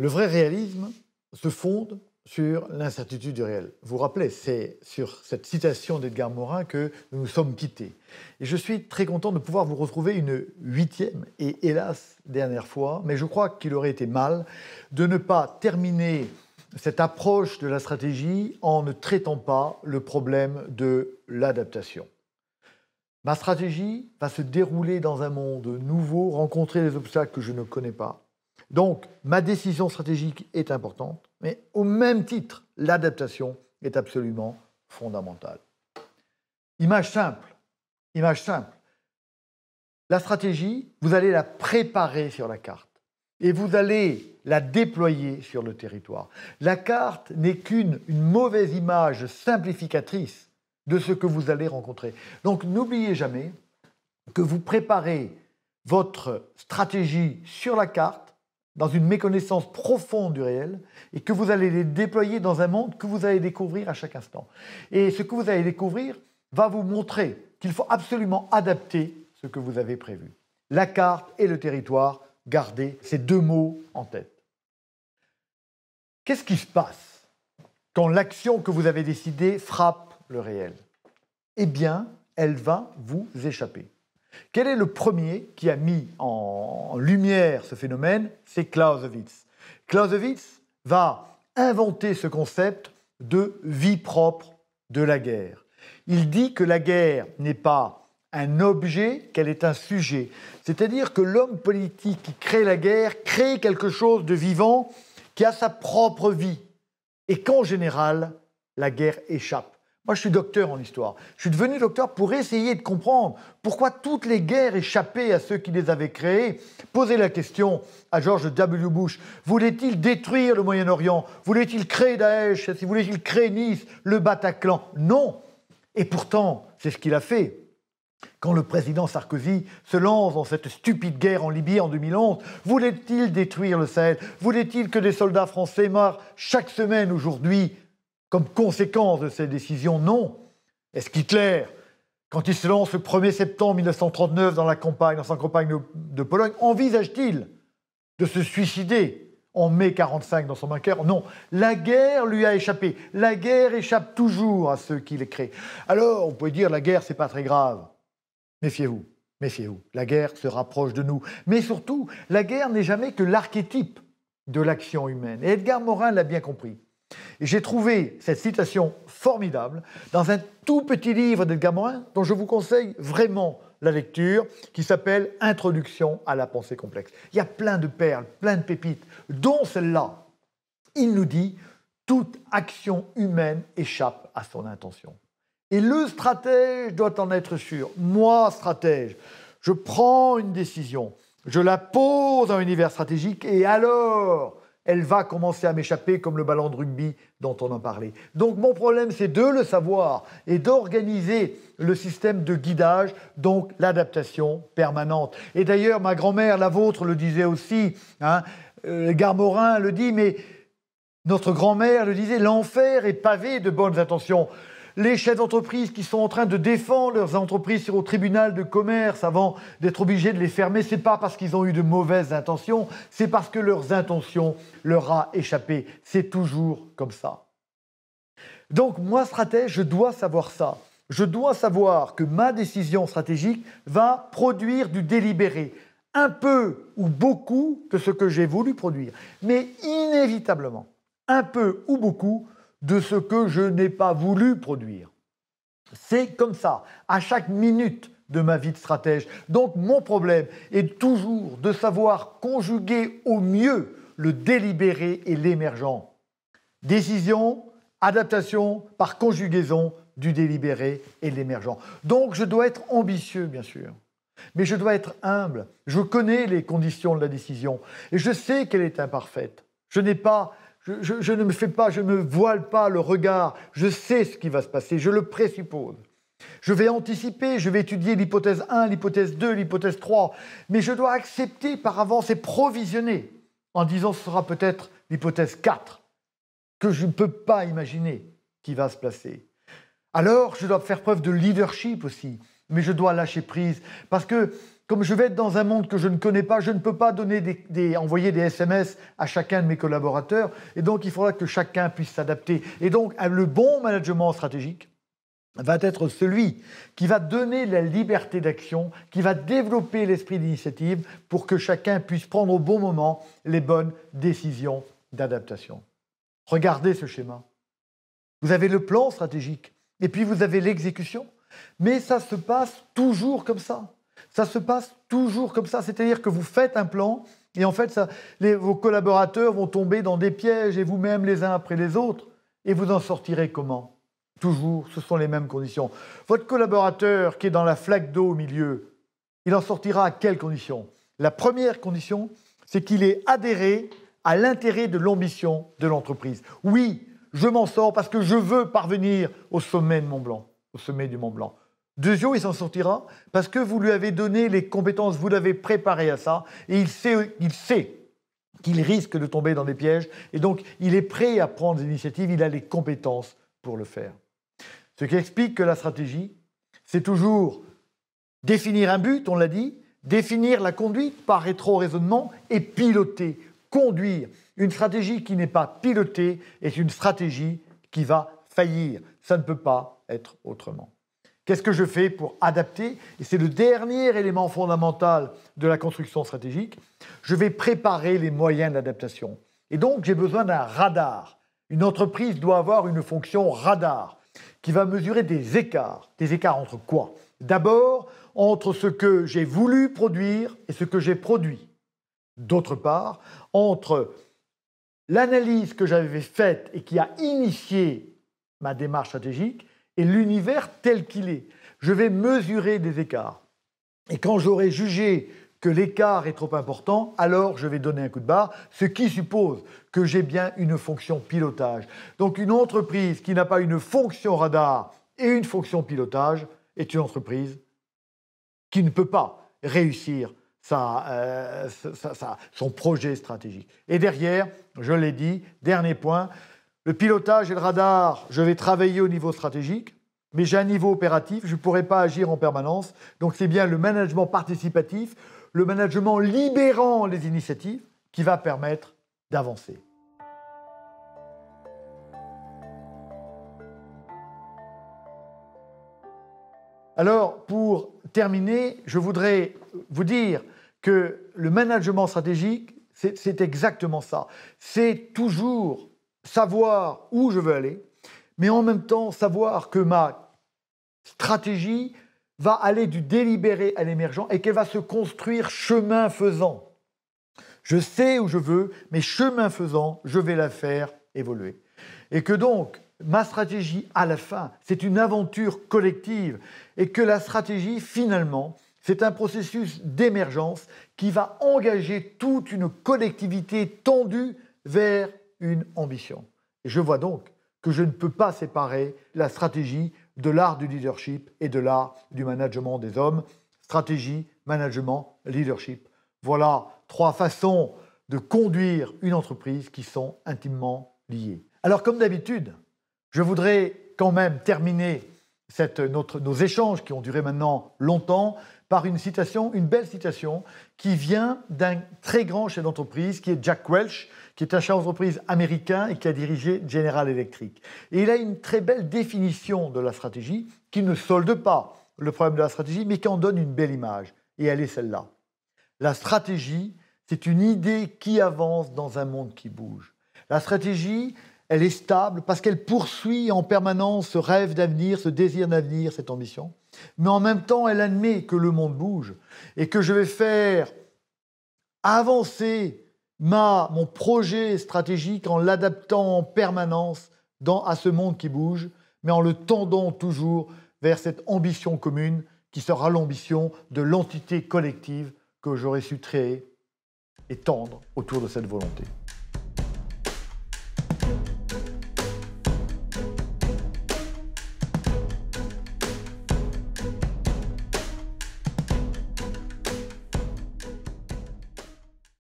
Le vrai réalisme se fonde sur l'incertitude du réel. Vous vous rappelez, c'est sur cette citation d'Edgar Morin que nous nous sommes quittés. Et je suis très content de pouvoir vous retrouver une huitième et hélas dernière fois, mais je crois qu'il aurait été mal de ne pas terminer cette approche de la stratégie en ne traitant pas le problème de l'adaptation. Ma stratégie va se dérouler dans un monde nouveau, rencontrer des obstacles que je ne connais pas, donc, ma décision stratégique est importante, mais au même titre, l'adaptation est absolument fondamentale. Image simple, image simple. La stratégie, vous allez la préparer sur la carte et vous allez la déployer sur le territoire. La carte n'est qu'une mauvaise image simplificatrice de ce que vous allez rencontrer. Donc n'oubliez jamais que vous préparez votre stratégie sur la carte dans une méconnaissance profonde du réel et que vous allez les déployer dans un monde que vous allez découvrir à chaque instant. Et ce que vous allez découvrir va vous montrer qu'il faut absolument adapter ce que vous avez prévu. La carte et le territoire, gardez ces deux mots en tête. Qu'est-ce qui se passe quand l'action que vous avez décidée frappe le réel Eh bien, elle va vous échapper. Quel est le premier qui a mis en lumière ce phénomène C'est Clausewitz. Clausewitz va inventer ce concept de vie propre de la guerre. Il dit que la guerre n'est pas un objet, qu'elle est un sujet. C'est-à-dire que l'homme politique qui crée la guerre crée quelque chose de vivant qui a sa propre vie et qu'en général, la guerre échappe moi, je suis docteur en histoire. Je suis devenu docteur pour essayer de comprendre pourquoi toutes les guerres échappaient à ceux qui les avaient créées. Poser la question à George W. Bush voulait-il détruire le Moyen-Orient Voulait-il créer Daesh Voulait-il créer Nice Le Bataclan Non Et pourtant, c'est ce qu'il a fait. Quand le président Sarkozy se lance dans cette stupide guerre en Libye en 2011, voulait-il détruire le Sahel Voulait-il que des soldats français meurent chaque semaine aujourd'hui comme conséquence de ces décisions Non. Est-ce qu'Hitler, quand il se lance le 1er septembre 1939 dans la campagne, dans sa campagne de, Pologne, envisage-t-il de se suicider en mai 45 dans son vainqueur Non, la guerre lui a échappé. La guerre échappe toujours à ceux qui les créent. Alors, on peut dire la guerre, c'est pas très grave. Méfiez-vous, méfiez-vous. La guerre se rapproche de nous. Mais surtout, la guerre n'est jamais que l'archétype de l'action humaine. Et Edgar Morin l'a bien compris. J'ai trouvé cette citation formidable dans un tout petit livre d'Edgar Morin dont je vous conseille vraiment la lecture, qui s'appelle Introduction à la pensée complexe. Il y a plein de perles, plein de pépites, dont celle-là. Il nous dit, toute action humaine échappe à son intention. Et le stratège doit en être sûr. Moi, stratège, je prends une décision, je la pose dans un univers stratégique, et alors, elle va commencer à m'échapper comme le ballon de rugby dont on en parlait. Donc mon problème, c'est de le savoir et d'organiser le système de guidage, donc l'adaptation permanente. Et d'ailleurs, ma grand-mère, la vôtre, le disait aussi, hein, euh, Garmorin le dit, mais notre grand-mère le disait, l'enfer est pavé de bonnes intentions les chefs d'entreprise qui sont en train de défendre leurs entreprises au tribunal de commerce avant d'être obligés de les fermer, c'est pas parce qu'ils ont eu de mauvaises intentions, c'est parce que leurs intentions leur a échappé. C'est toujours comme ça. Donc moi, stratège, je dois savoir ça. Je dois savoir que ma décision stratégique va produire du délibéré, un peu ou beaucoup de ce que j'ai voulu produire. Mais inévitablement, un peu ou beaucoup, de ce que je n'ai pas voulu produire. C'est comme ça, à chaque minute de ma vie de stratège. Donc mon problème est toujours de savoir conjuguer au mieux le délibéré et l'émergent. Décision, adaptation par conjugaison du délibéré et l'émergent. Donc je dois être ambitieux, bien sûr. Mais je dois être humble. Je connais les conditions de la décision et je sais qu'elle est imparfaite. Je n'ai pas je, ne me fais pas, je ne me voile pas le regard. Je sais ce qui va se passer, je le présuppose. Je vais anticiper, je vais étudier l'hypothèse 1, l'hypothèse 2, l'hypothèse 3, mais je dois accepter par avance et provisionner en disant ce sera peut-être l'hypothèse 4 que je ne peux pas imaginer qui va se placer. Alors, je dois faire preuve de leadership aussi, mais je dois lâcher prise parce que comme je vais être dans un monde que je ne connais pas, je ne peux pas envoyer des SMS à chacun de mes collaborateurs. Et donc, il faudra que chacun puisse s'adapter. Et donc, le bon management stratégique va être celui qui va donner la liberté d'action, qui va développer l'esprit d'initiative pour que chacun puisse prendre au bon moment les bonnes décisions d'adaptation. Regardez ce schéma. Vous avez le plan stratégique et puis vous avez l'exécution. Mais ça se passe toujours comme ça. Ça se passe toujours comme ça, c'est-à-dire que vous faites un plan et en fait, vos collaborateurs vont tomber dans des pièges et vous-même les uns après les autres. Et vous en sortirez comment Toujours, ce sont les mêmes conditions. Votre collaborateur qui est dans la flaque d'eau au milieu, il en sortira à quelles conditions La première condition, c'est qu'il ait adhéré à l'intérêt de l'ambition de l'entreprise. Oui, je m'en sors parce que je veux parvenir au sommet de Mont Blanc, au sommet du Mont Blanc. Deuxièmement, il s'en sortira parce que vous lui avez donné les compétences, vous l'avez préparé à ça, et il sait, qu'il risque de tomber dans des pièges, et donc il est prêt à prendre des initiatives, il a les compétences pour le faire. Ce qui explique que la stratégie, c'est toujours définir un but, on l'a dit, définir la conduite par rétro-raisonnement et piloter, conduire. Une stratégie qui n'est pas pilotée est une stratégie qui va faillir. Ça ne peut pas être autrement. Qu'est-ce que je fais pour adapter Et c'est le dernier élément fondamental de la construction stratégique. Je vais préparer les moyens d'adaptation. Et donc, j'ai besoin d'un radar. Une entreprise doit avoir une fonction radar qui va mesurer des écarts. Des écarts entre quoi D'abord, entre ce que j'ai voulu produire et ce que j'ai produit. D'autre part, entre l'analyse que j'avais faite et qui a initié ma démarche stratégique et l'univers tel qu'il est. Je vais mesurer des écarts. Et quand j'aurai jugé que l'écart est trop important, alors je vais donner un coup de barre, ce qui suppose que j'ai bien une fonction pilotage. Donc une entreprise qui n'a pas une fonction radar et une fonction pilotage est une entreprise qui ne peut pas réussir euh, son projet stratégique. Et derrière, je l'ai dit, dernier point, le pilotage et le radar, je vais travailler au niveau stratégique, mais j'ai un niveau opératif, je ne pourrai pas agir en permanence. Donc c'est bien le management participatif, le management libérant les initiatives qui va permettre d'avancer. Alors, pour terminer, je voudrais vous dire que le management stratégique, c'est exactement ça. C'est toujours savoir où je veux aller, mais en même temps savoir que ma stratégie va aller du délibéré à l'émergent et qu'elle va se construire chemin faisant. Je sais où je veux, mais chemin faisant, je vais la faire évoluer. Et que donc, ma stratégie, à la fin, c'est une aventure collective. Et que la stratégie, finalement, c'est un processus d'émergence qui va engager toute une collectivité tendue vers une ambition. Et je vois donc que je ne peux pas séparer la stratégie de l'art du leadership et de l'art du management des hommes. Stratégie, management, leadership. Voilà trois façons de conduire une entreprise qui sont intimement liées. Alors comme d'habitude, je voudrais quand même terminer nos échanges qui ont duré maintenant longtemps par une citation, une belle citation, qui vient d'un très grand chef d'entreprise, qui est Jack Welch, qui est un chef d'entreprise américain et qui a dirigé General Electric. Et il a une très belle définition de la stratégie, qui ne solde pas le problème de la stratégie, mais qui en donne une belle image. Et elle est celle-là. La stratégie, c'est une idée qui avance dans un monde qui bouge. La stratégie, elle est stable parce qu'elle poursuit en permanence ce rêve d'avenir, ce désir d'avenir, cette ambition. Mais en même temps, elle admet que le monde bouge et que je vais faire avancer ma, mon projet stratégique en l'adaptant en permanence à ce monde qui bouge, mais en le tendant toujours vers cette ambition commune qui sera l'ambition de l'entité collective que j'aurais su créer et tendre autour de cette volonté.